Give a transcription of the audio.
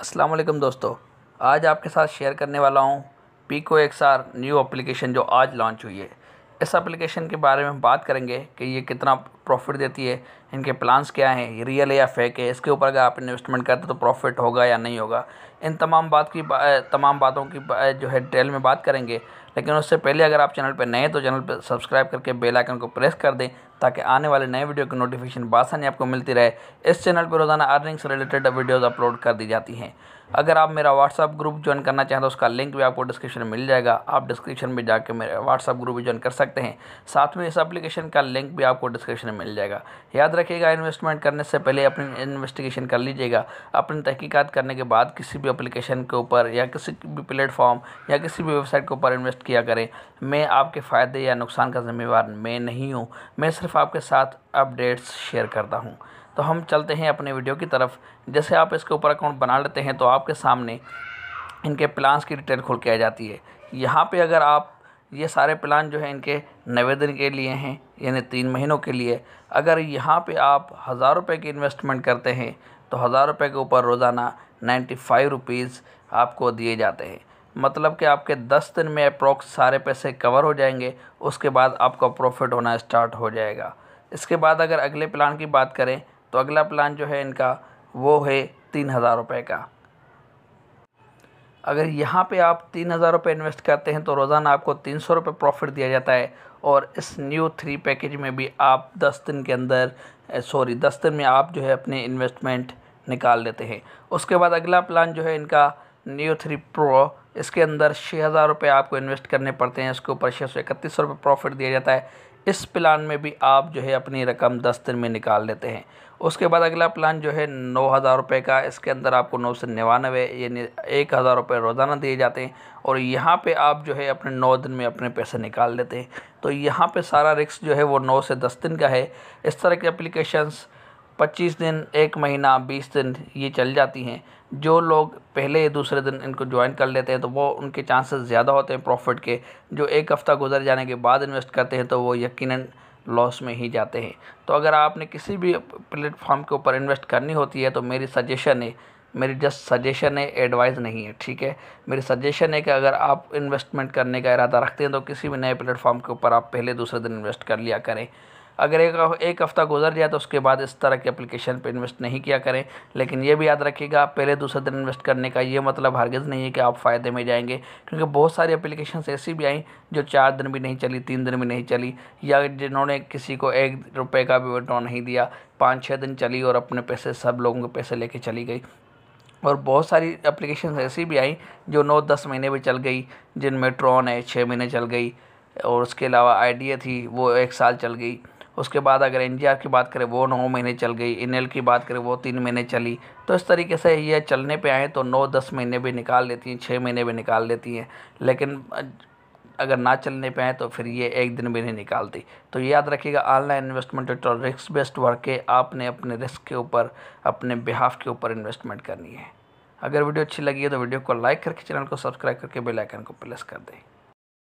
अस्सलाम वालेकुम दोस्तों आज आपके साथ शेयर करने वाला हूँ Pico X R new application जो आज लॉन्च हुई है इस एप्लीकेशन के बारे में बात करेंगे कि ये कितना प्रॉफिट देती है इनके प्लान्स क्या हैं रियल है या फेक है इसके ऊपर अगर आप इन्वेस्टमेंट करते तो प्रॉफिट होगा या नहीं होगा इन तमाम बात की बा, तमाम बातों की बा, जो है डिटेल में बात करेंगे लेकिन उससे पहले अगर आप चैनल पर नए हैं तो चैनल पर सब्सक्राइब करके बेल आइकन को प्रेस कर दें ताकि आने वाले नए वीडियो की नोटिफिकेशन बासानी आपको मिलती रहे इस चैनल पर रोज़ाना अर्निंग से रिलेटेड वीडियोज़ अपलोड कर दी जाती हैं अगर आप मेरा व्हाट्सअप ग्रुप ज्वाइन करना चाहें तो उसका लिंक भी आपको डिस्क्रिप्शन में मिल जाएगा आप डिस्क्रिप्शन में जाकर मेरा व्हाट्सअप ग्रुप भी ज्वाइन कर सकते हैं साथ में इस एप्लीकेशन का लिंक भी आपको डिस्क्रिप्शन में मिल जाएगा याद रखिएगा इन्वेस्टमेंट करने से पहले अपनी इन्वेस्टिगेशन कर लीजिएगा अपनी तहकीकात करने के बाद किसी भी अप्लीकेशन के ऊपर या किसी भी प्लेटफॉर्म या किसी भी वेबसाइट के ऊपर इन्वेस्ट किया करें मैं आपके फ़ायदे या नुकसान का ज़िम्मेवार मैं नहीं हूँ मैं सिर्फ आपके साथ अपडेट्स शेयर करता हूँ तो हम चलते हैं अपने वीडियो की तरफ जैसे आप इसके ऊपर अकाउंट बना लेते हैं तो आपके सामने इनके प्लान्स की डिटेल खुल के आ जाती है यहाँ पे अगर आप ये सारे प्लान जो है इनके नवे दिन के लिए हैं यानी तीन महीनों के लिए अगर यहाँ पे आप हज़ार रुपये की इन्वेस्टमेंट करते हैं तो हज़ार रुपये के ऊपर रोज़ाना नाइन्टी फाइव रुपीज़ आपको दिए जाते हैं मतलब कि आपके दस दिन में अप्रोक्स सारे पैसे कवर हो जाएंगे उसके बाद आपका प्रॉफिट होना स्टार्ट हो जाएगा इसके बाद अगर अगले प्लान की बात करें तो अगला प्लान जो है इनका वो है तीन हज़ार रुपये का अगर यहाँ पे आप तीन हज़ार रुपये इन्वेस्ट करते हैं तो रोज़ाना आपको तीन सौ रुपये प्रॉफिट दिया जाता है और इस न्यू थ्री पैकेज में भी आप दस दिन के अंदर सॉरी दस दिन में आप जो है अपने इन्वेस्टमेंट निकाल लेते हैं उसके बाद अगला प्लान जो है इनका न्यू थ्री प्रो इसके अंदर छः हज़ार रुपये आपको इन्वेस्ट करने पड़ते हैं इसके ऊपर छः सौ इकतीस रुपये प्रॉफिट दिया जाता है इस प्लान में भी आप जो है अपनी रकम दस दिन में निकाल लेते हैं उसके बाद अगला प्लान जो है नौ हज़ार रुपये का इसके अंदर आपको नौ सौ निन्यानवे यानी एक हज़ार रुपये रोज़ाना दिए जाते हैं और यहाँ पे आप जो है अपने नौ दिन में अपने पैसे निकाल लेते हैं तो यहाँ पे सारा रिक्स जो है वो नौ से दस दिन का है इस तरह के अप्लीकेशंस पच्चीस दिन एक महीना बीस दिन ये चल जाती हैं जो लोग पहले दूसरे दिन इनको ज्वाइन कर लेते हैं तो वो उनके चांसेस ज़्यादा होते हैं प्रॉफिट के जो एक हफ़्ता गुजर जाने के बाद इन्वेस्ट करते हैं तो वो यकीनन लॉस में ही जाते हैं तो अगर आपने किसी भी प्लेटफॉर्म के ऊपर इन्वेस्ट करनी होती है तो मेरी सजेशन है मेरी जस्ट सजेशन है एडवाइस नहीं है ठीक है मेरी सजेशन है कि अगर आप इन्वेस्टमेंट करने का इरादा रखते हैं तो किसी भी नए प्लेटफॉर्म के ऊपर आप पहले दूसरे दिन इन्वेस्ट कर लिया करें अगर एक एक हफ़्ता गुजर जाए तो उसके बाद इस तरह के एप्लीकेशन पर इन्वेस्ट नहीं किया करें लेकिन ये भी याद रखिएगा पहले दूसरे दिन इन्वेस्ट करने का ये मतलब हरगज़ नहीं है कि आप फ़ायदे में जाएंगे क्योंकि बहुत सारी एप्लीकेशन ऐसी भी आई जो चार दिन भी नहीं चली तीन दिन भी नहीं चली या जिन्होंने किसी को एक रुपये का भी विड्रॉ नहीं दिया पाँच छः दिन चली और अपने पैसे सब लोगों के पैसे लेके चली गई और बहुत सारी एप्लीकेशन ऐसी भी आई जो नौ दस महीने भी चल गई जिनमें ट्रॉन है छः महीने चल गई और उसके अलावा आइडिया थी वो एक साल चल गई उसके बाद अगर एन की बात करें वो नौ महीने चल गई एन की बात करें वो तीन महीने चली तो इस तरीके से ये चलने पे आए तो नौ दस महीने भी निकाल लेती हैं छः महीने भी निकाल लेती हैं लेकिन अगर ना चलने पे आए तो फिर ये एक दिन भी नहीं निकालती तो याद रखिएगा ऑनलाइन इन्वेस्टमेंट और रिस्क बेस्ड वर्क के आपने अपने रिस्क के ऊपर अपने बिहाफ के ऊपर इन्वेस्टमेंट करनी है अगर वीडियो अच्छी लगी है तो वीडियो को लाइक करके चैनल को सब्सक्राइब करके बेलाइकन को प्रेस कर दें